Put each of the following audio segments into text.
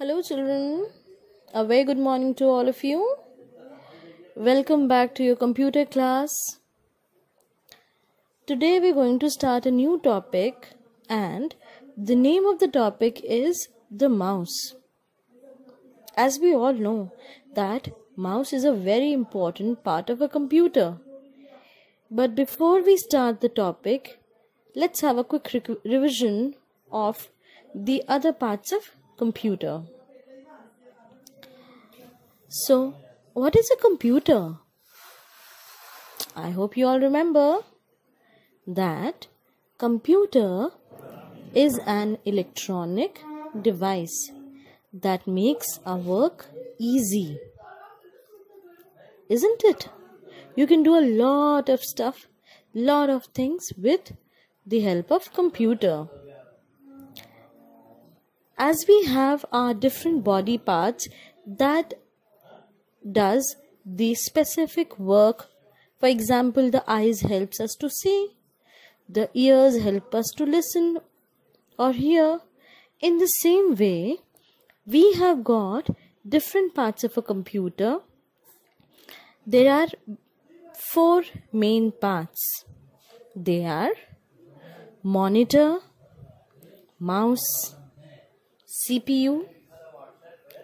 Hello, children. A very good morning to all of you. Welcome back to your computer class. Today, we're going to start a new topic, and the name of the topic is the mouse. As we all know, that mouse is a very important part of a computer. But before we start the topic, let's have a quick re revision of the other parts of computer. So, what is a computer? I hope you all remember that computer is an electronic device that makes our work easy. Isn't it? You can do a lot of stuff, lot of things with the help of computer as we have our different body parts that does the specific work for example the eyes helps us to see the ears help us to listen or hear in the same way we have got different parts of a computer there are four main parts they are monitor mouse CPU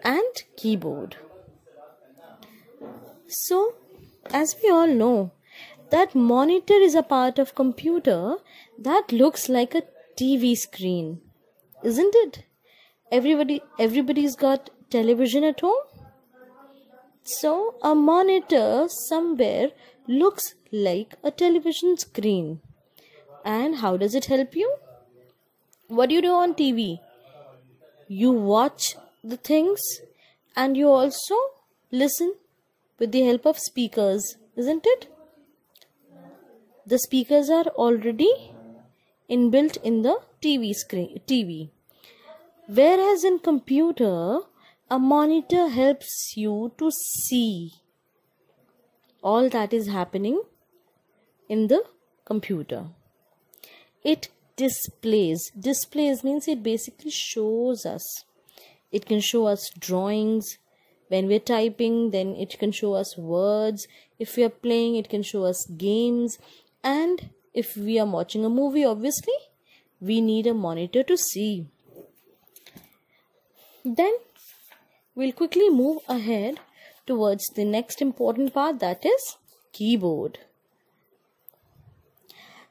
and keyboard. So, as we all know, that monitor is a part of computer that looks like a TV screen, isn't it? Everybody, everybody's got television at home. So, a monitor somewhere looks like a television screen. And how does it help you? What do you do on TV? you watch the things and you also listen with the help of speakers, isn't it? The speakers are already inbuilt in the TV screen TV. Whereas in computer, a monitor helps you to see all that is happening in the computer. It displays displays means it basically shows us it can show us drawings when we're typing then it can show us words if we are playing it can show us games and if we are watching a movie obviously we need a monitor to see then we'll quickly move ahead towards the next important part that is keyboard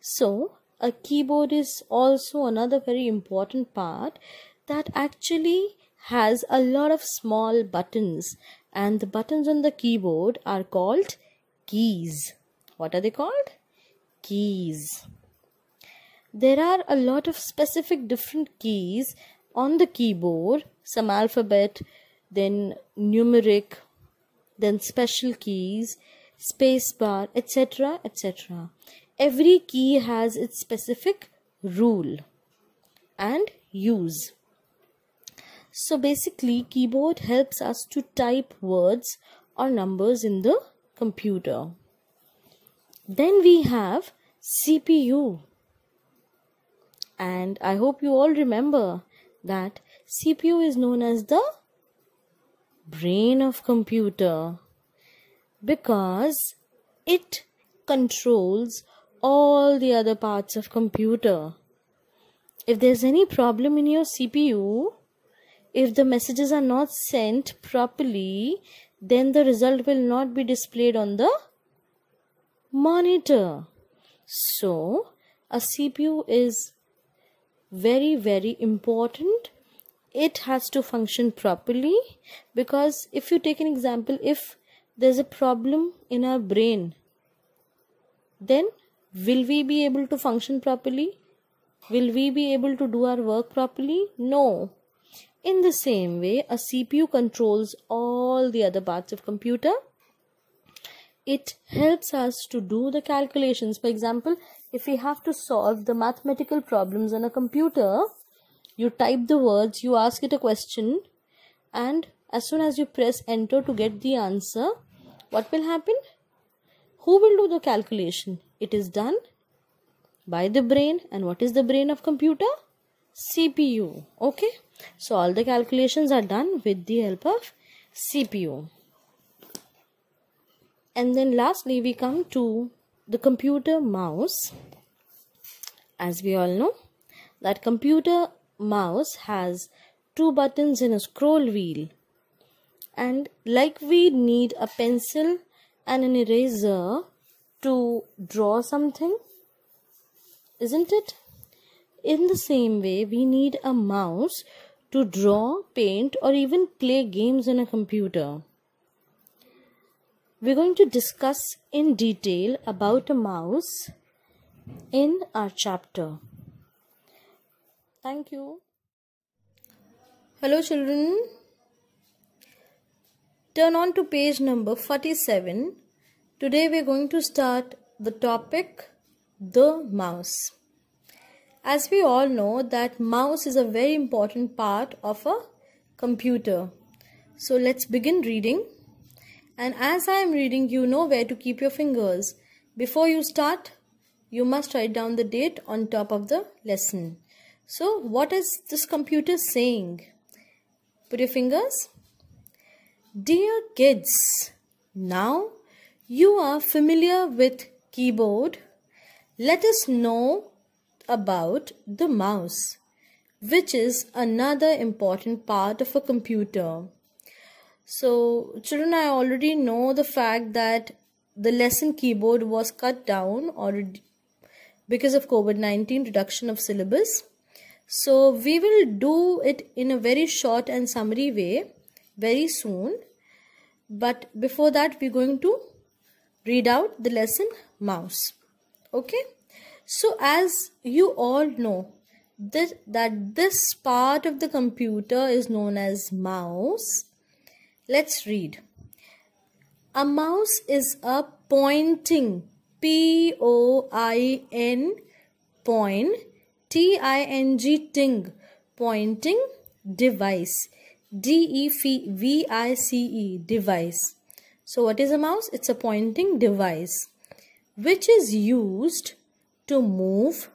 so a keyboard is also another very important part that actually has a lot of small buttons and the buttons on the keyboard are called keys what are they called keys there are a lot of specific different keys on the keyboard some alphabet then numeric then special keys space bar, etc etc every key has its specific rule and use. So basically keyboard helps us to type words or numbers in the computer. Then we have CPU and I hope you all remember that CPU is known as the brain of computer because it controls all the other parts of computer. If there's any problem in your CPU, if the messages are not sent properly, then the result will not be displayed on the monitor. So, a CPU is very, very important. It has to function properly because if you take an example, if there's a problem in our brain, then Will we be able to function properly? Will we be able to do our work properly? No. In the same way, a CPU controls all the other parts of computer. It helps us to do the calculations. For example, if we have to solve the mathematical problems on a computer, you type the words, you ask it a question, and as soon as you press enter to get the answer, what will happen? Who will do the calculation? It is done by the brain. And what is the brain of computer? CPU. Okay. So all the calculations are done with the help of CPU. And then lastly we come to the computer mouse. As we all know that computer mouse has two buttons and a scroll wheel. And like we need a pencil and an eraser to draw something, isn't it? In the same way, we need a mouse to draw, paint, or even play games on a computer. We're going to discuss in detail about a mouse in our chapter. Thank you. Hello, children. Turn on to page number 47. Today we're going to start the topic the mouse. As we all know that mouse is a very important part of a computer. So let's begin reading. And as I am reading, you know where to keep your fingers. Before you start, you must write down the date on top of the lesson. So what is this computer saying? Put your fingers. Dear kids, now you are familiar with keyboard. Let us know about the mouse, which is another important part of a computer. So children, I already know the fact that the lesson keyboard was cut down or because of COVID-19 reduction of syllabus. So we will do it in a very short and summary way very soon. But before that, we're going to read out the lesson mouse. Okay. So as you all know this, that this part of the computer is known as mouse. Let's read. A mouse is a pointing, P-O-I-N, point, T-I-N-G, ting, pointing device. D-E-V-I-C-E, device. So what is a mouse? It's a pointing device which is used to move,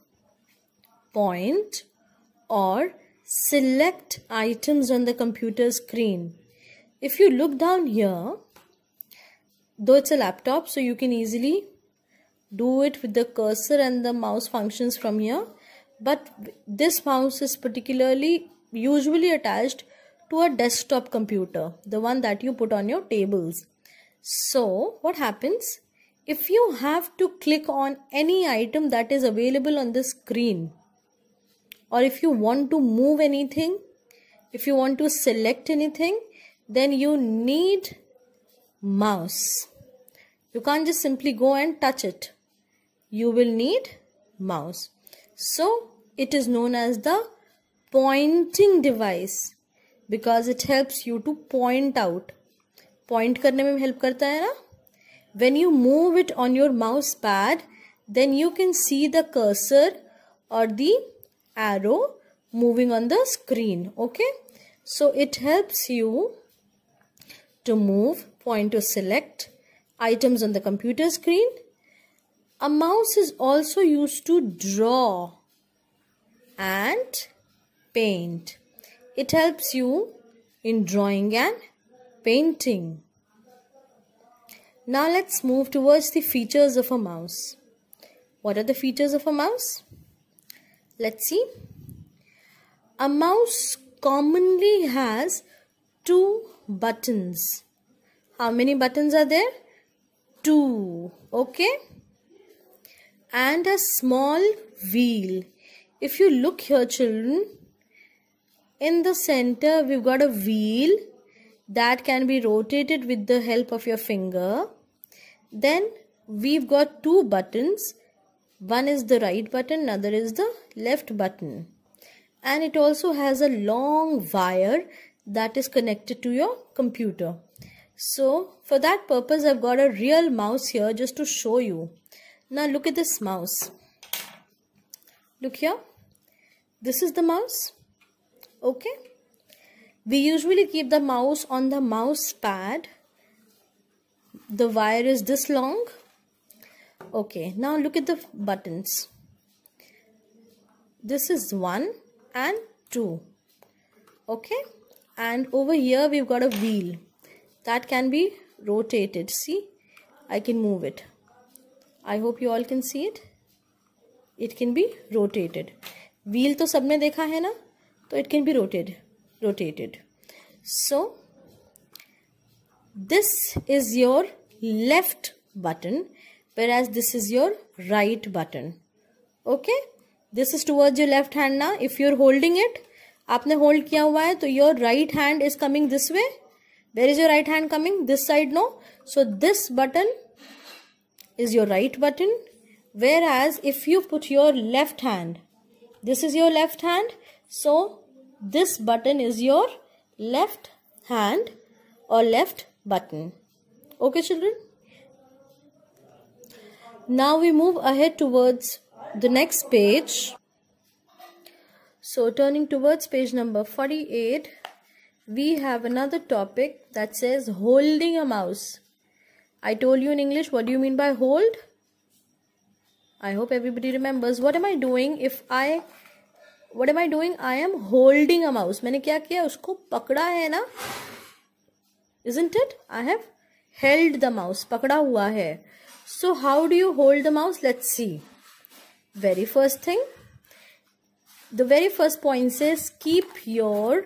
point or select items on the computer screen. If you look down here, though it's a laptop so you can easily do it with the cursor and the mouse functions from here but this mouse is particularly usually attached to a desktop computer, the one that you put on your tables. So what happens? If you have to click on any item that is available on the screen or if you want to move anything, if you want to select anything, then you need mouse. You can't just simply go and touch it. You will need mouse. So it is known as the pointing device because it helps you to point out point करने में help करता है ना when you move it on your mouse pad then you can see the cursor और the arrow moving on the screen okay so it helps you to move point to select items on the computer screen a mouse is also used to draw and paint it helps you in drawing and painting. Now let's move towards the features of a mouse. What are the features of a mouse? Let's see. A mouse commonly has two buttons. How many buttons are there? Two. Okay. And a small wheel. If you look here children, in the center we've got a wheel that can be rotated with the help of your finger then we've got two buttons one is the right button another is the left button and it also has a long wire that is connected to your computer so for that purpose I've got a real mouse here just to show you now look at this mouse look here this is the mouse okay we usually keep the mouse on the mouse pad the wire is this long okay now look at the buttons this is one and two okay and over here we've got a wheel that can be rotated see I can move it I hope you all can see it it can be rotated wheel to sabne dekha hai na so it can be rotated rotated so this is your left button whereas this is your right button okay this is towards your left hand now if you're holding it आपने hold किया हुआ है So your right hand is coming this way. Where your right hand coming? This side, side So this button is your right button, whereas if you put your left hand this is your left hand so this button is your left hand or left button. Okay children? Now we move ahead towards the next page. So turning towards page number 48, we have another topic that says holding a mouse. I told you in English, what do you mean by hold? I hope everybody remembers. What am I doing if I what am I doing I am holding a mouse मैंने क्या किया उसको पकड़ा है ना isn't it I have held the mouse पकड़ा हुआ है so how do you hold the mouse let see very first thing the very first point is keep your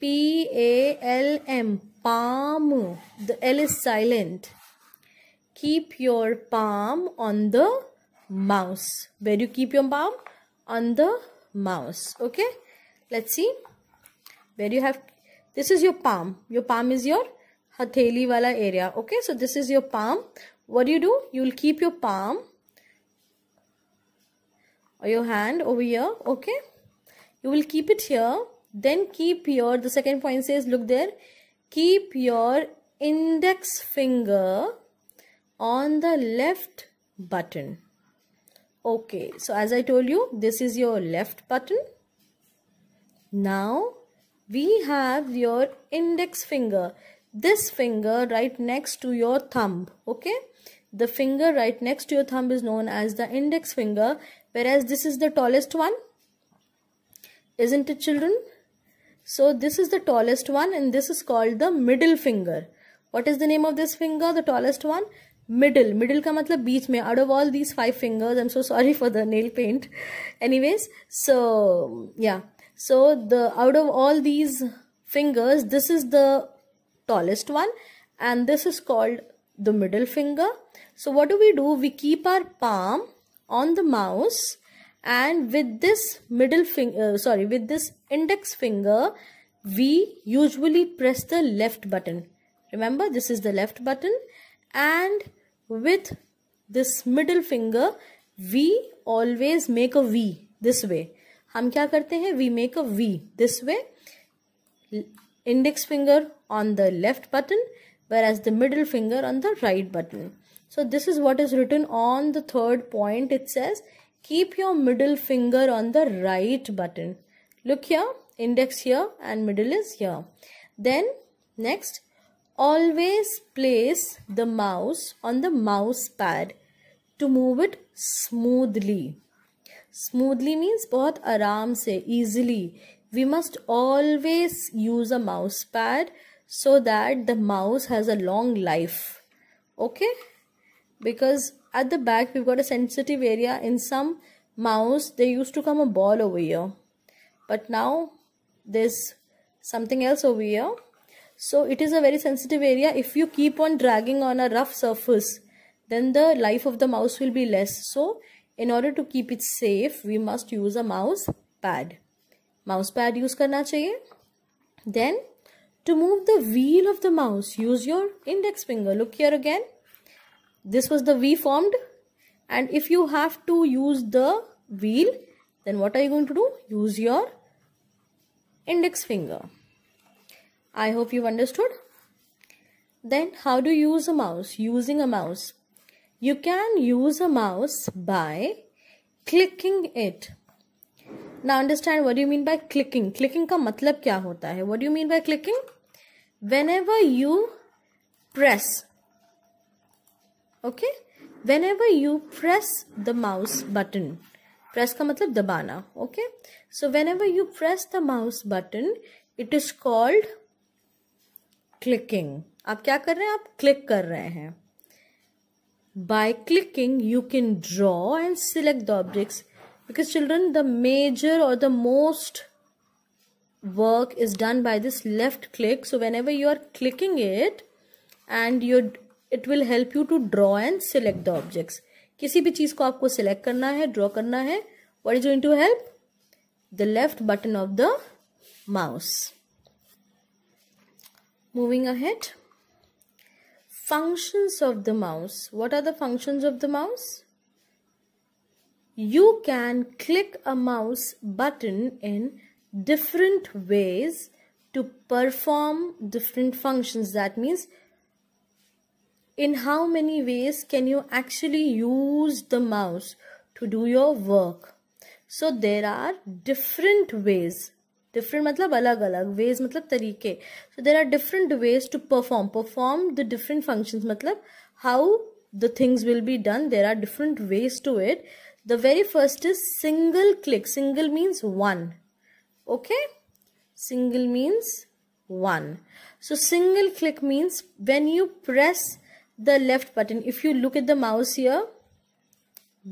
P A L M palm the L is silent keep your palm on the mouse where you keep your palm on the mouse okay let's see where you have this is your palm your palm is your hatheli wala area okay so this is your palm what do you do you will keep your palm or your hand over here okay you will keep it here then keep your the second point says look there keep your index finger on the left button Okay, so as I told you, this is your left button. Now, we have your index finger. This finger right next to your thumb, okay? The finger right next to your thumb is known as the index finger, whereas this is the tallest one. Isn't it, children? So, this is the tallest one and this is called the middle finger. What is the name of this finger, the tallest one? Middle, middle का मतलब बीच में Out of all these five fingers, I'm so sorry for the nail paint. Anyways, so yeah, so the out of all these fingers this is the tallest one and this is called the middle finger so what do we do we keep our palm on the mouse and with this middle finger uh, sorry with this index finger we usually press the left button remember this is the left button and with this middle finger we always make a V this way हम क्या करते हैं we make a V this way index finger on the left button whereas the middle finger on the right button so this is what is written on the third point it says keep your middle finger on the right button look here index here and middle is here then next Always place the mouse on the mouse pad to move it smoothly. Smoothly means both aram se easily. We must always use a mouse pad so that the mouse has a long life. Okay? Because at the back we've got a sensitive area. In some mouse they used to come a ball over here. But now there's something else over here so it is a very sensitive area. If you keep on dragging on a rough surface, then the life of the mouse will be less. So in order to keep it safe, we must use a mouse pad. Mouse pad use karna chahiye. Then to move the wheel of the mouse, use your index finger. Look here again. This was the V formed. And if you have to use the wheel, then what are you going to do? Use your index finger. I hope you understood. Then how to use a mouse? Using a mouse. You can use a mouse by clicking it. Now understand what do you mean by clicking? Clicking का मतलब क्या होता है? What do you mean by clicking? Whenever you press, okay? Whenever you press the mouse button, press का मतलब दबाना okay? So, whenever you press the mouse button, it is called clicking आप क्या कर रहे हैं आप क्लिक कर रहे हैं by clicking you can draw and select the objects because children the major और the most work is done by this left click so whenever you are clicking it and you it will help you to draw and select the objects किसी भी चीज को आपको select करना है draw करना है what is going to help the left button of the mouse Moving ahead. Functions of the mouse. What are the functions of the mouse? You can click a mouse button in different ways to perform different functions. That means in how many ways can you actually use the mouse to do your work. So there are different ways different matlab alag alag ways matlab tarike so there are different ways to perform perform the different functions matlab how the things will be done there are different ways to it the very first is single click single means one okay single means one so single click means when you press the left button if you look at the mouse here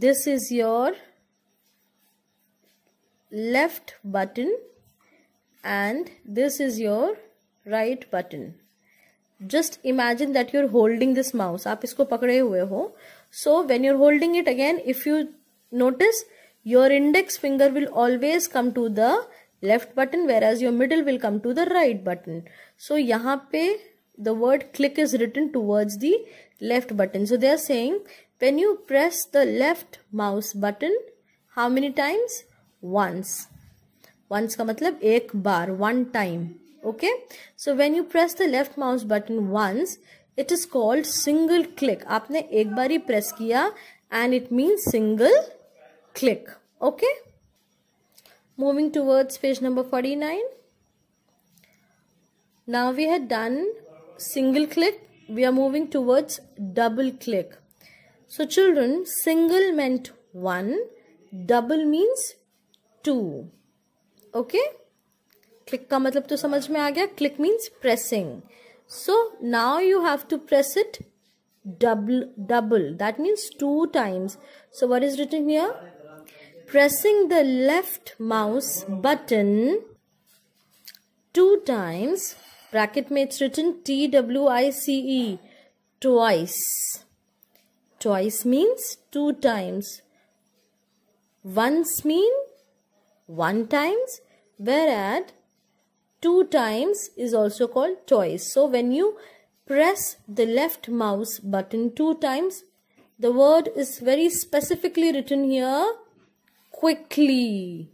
this is your left button and this is your right button. Just imagine that you're holding this mouse. आप इसको पकड़े हुए हो. So when you're holding it again, if you notice, your index finger will always come to the left button whereas your middle will come to the right button. So यहाँ पे the word click is written towards the left button. So they are saying when you press the left mouse button, how many times? Once. Once का मतलब एक बार one time okay so when you press the left mouse button once it is called single click आपने एक बार ही press किया and it means single click okay moving towards page number forty nine now we had done single click we are moving towards double click so children single meant one double means two okay click ka matlab to samajh mein aa click means pressing so now you have to press it double double that means two times so what is written here pressing the left mouse button two times bracket में written T W I C E twice twice means two times once means 1 times whereas 2 times is also called twice. So when you press the left mouse button 2 times the word is very specifically written here quickly.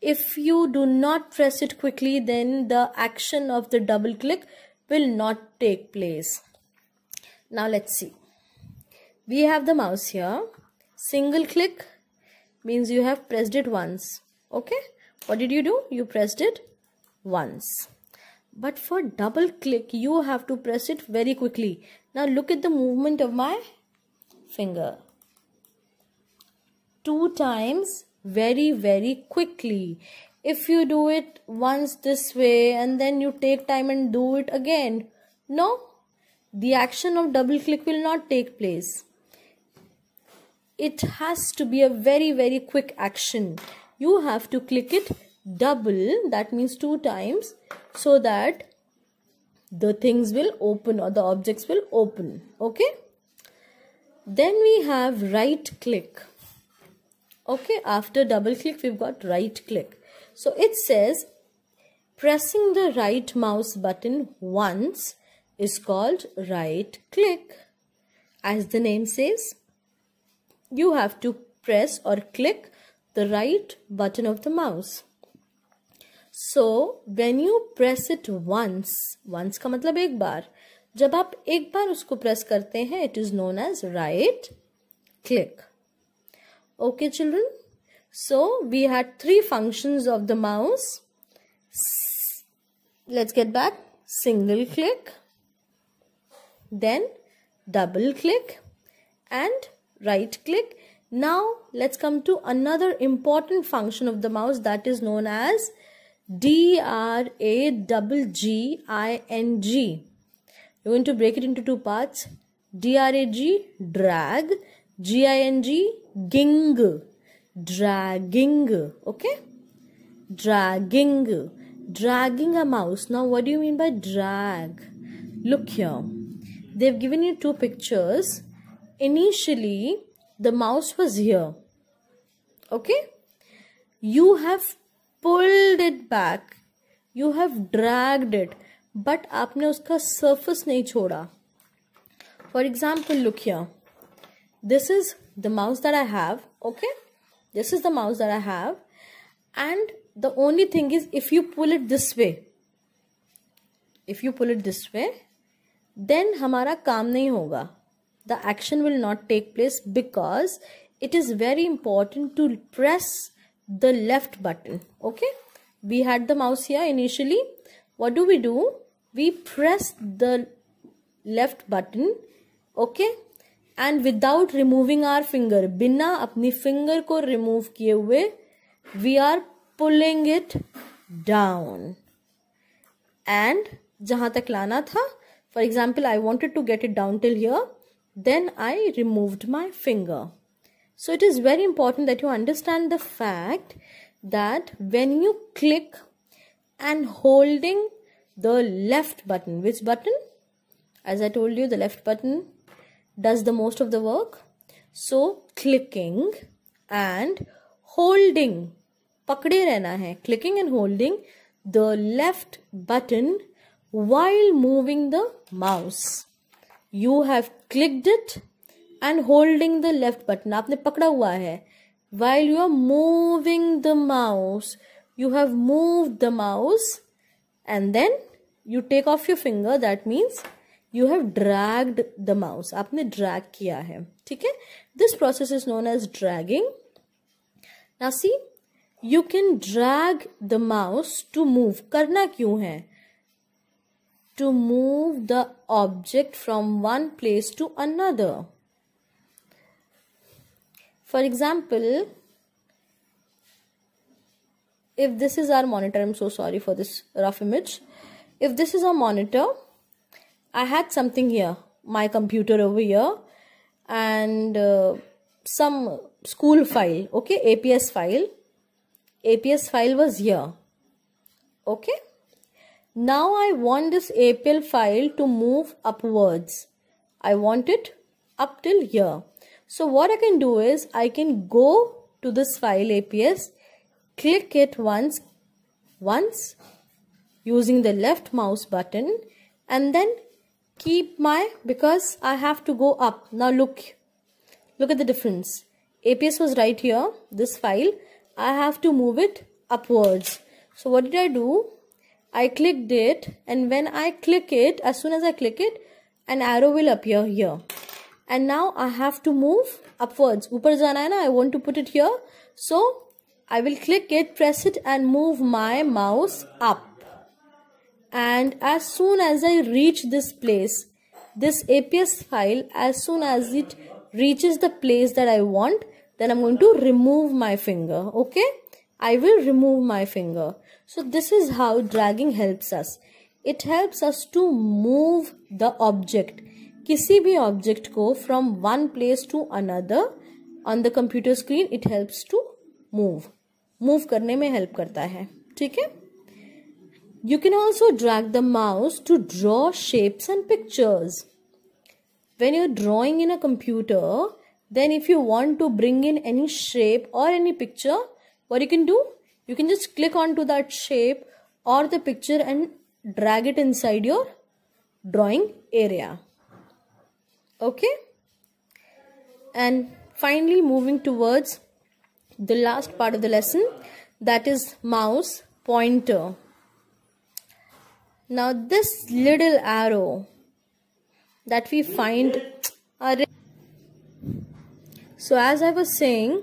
If you do not press it quickly then the action of the double click will not take place. Now let's see. We have the mouse here. Single click means you have pressed it once okay what did you do you pressed it once but for double click you have to press it very quickly now look at the movement of my finger two times very very quickly if you do it once this way and then you take time and do it again no the action of double click will not take place it has to be a very very quick action you have to click it double that means two times so that the things will open or the objects will open okay then we have right click okay after double click we've got right click so it says pressing the right mouse button once is called right click as the name says you have to press or click the right button of the mouse. So when you press it once, once ka matlab ek bar, jab aap ek bar usko press karte hain, it is known as right click. Okay children, so we had three functions of the mouse. Let's get back, single click, then double click and right click. Now let's come to another important function of the mouse that is known as D-R-A-G-G-I-N-G. You're going to break it into two parts. D-R-A-G, drag, G-I-N-G, ging, dragging, okay? Dragging, dragging a mouse. Now what do you mean by drag? Look here. They've given you two pictures initially the mouse was here okay you have pulled it back you have dragged it but aapne uska surface nahi choda for example look here this is the mouse that I have okay this is the mouse that I have and the only thing is if you pull it this way if you pull it this way then hamara kaam nahi hoga the action will not take place because it is very important to press the left button okay we had the mouse here initially what do we do we press the left button okay and without removing our finger बिना अपनी finger को remove किए हुए we are pulling it down and जहाँ तक लाना था for example I wanted to get it down till here then I removed my finger. So it is very important that you understand the fact that when you click and holding the left button, which button? As I told you, the left button does the most of the work. So clicking and holding, pakde rehna hai, clicking and holding the left button while moving the mouse. You have clicked it and holding the left button आपने पकड़ा हुआ है while you are moving the mouse you have move the mouse and then you take off your finger that means you have dragged the mouse आपने drag किया है ठीक है this process is known as dragging now see you can drag the mouse to move करना क्यों है to move the object from one place to another. For example, if this is our monitor, I'm so sorry for this rough image. If this is a monitor, I had something here, my computer over here and uh, some school file, okay, APS file. APS file was here, okay. Now I want this APL file to move upwards. I want it up till here. So what I can do is I can go to this file APS, click it once, once using the left mouse button and then keep my because I have to go up. Now look, look at the difference. APS was right here, this file. I have to move it upwards. So what did I do? I clicked it and when I click it, as soon as I click it, an arrow will appear here. And now I have to move upwards. Upar jana hai na, I want to put it here. So I will click it, press it and move my mouse up. And as soon as I reach this place, this APS file, as soon as it reaches the place that I want, then I'm going to remove my finger. Okay. I will remove my finger. So this is how dragging helps us. It helps us to move the object. किसी भी object को from one place to another on the computer screen it helps to move. Move करने में help करता है ठीक है You can also drag the mouse to draw shapes and pictures. When you're drawing in a computer, then if you want to bring in any shape or any picture, what you can do you can just click onto that shape or the picture and drag it inside your drawing area okay and finally moving towards the last part of the lesson that is mouse pointer now this little arrow that we find are so as i was saying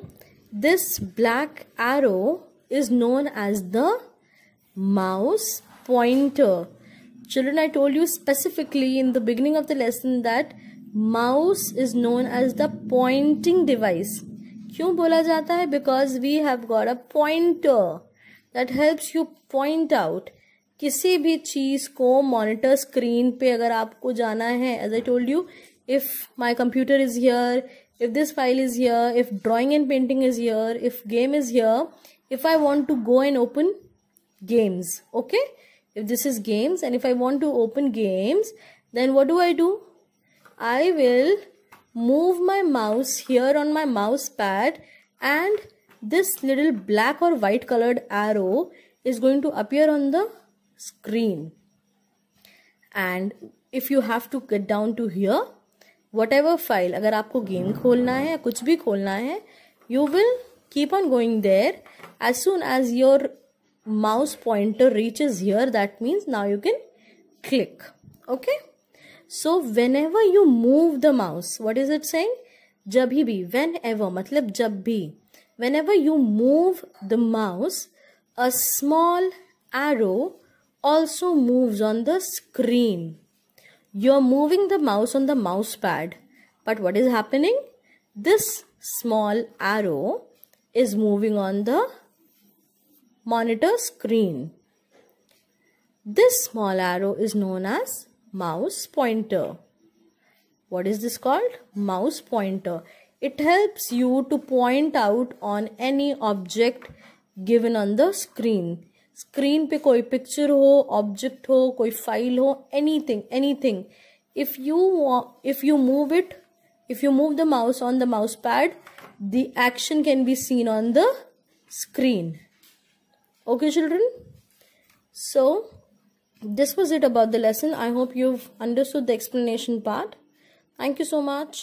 This black arrow is known as the mouse pointer. Children, I told you specifically in the beginning of the lesson that mouse is known as the pointing device. kyun bola jata hai because we have got a pointer that helps you point out किसी भी चीज़ को monitor screen पे अगर आपको जाना है as I told you if my computer is here if this file is here if drawing and painting is here if game is here if I want to go and open games okay if this is games and if I want to open games then what do I do I will move my mouse here on my mouse pad and this little black or white colored arrow is going to appear on the screen and if you have to get down to here whatever file अगर आपको game खोलना है या कुछ भी खोलना है you will keep on going there as soon as your mouse pointer reach is here that means now you can click okay so whenever you move the mouse what is it saying जब भी whenever मतलब जब भी whenever you move the mouse a small arrow also move on the screen You're moving the mouse on the mouse pad. But what is happening? This small arrow is moving on the monitor screen. This small arrow is known as mouse pointer. What is this called? Mouse pointer. It helps you to point out on any object given on the screen. Screen पे कोई picture हो object हो कोई file हो anything, anything. if you if you move it if you move the mouse on the mouse pad the action can be seen on the screen okay children so this was it about the lesson i hope you've understood the explanation part thank you so much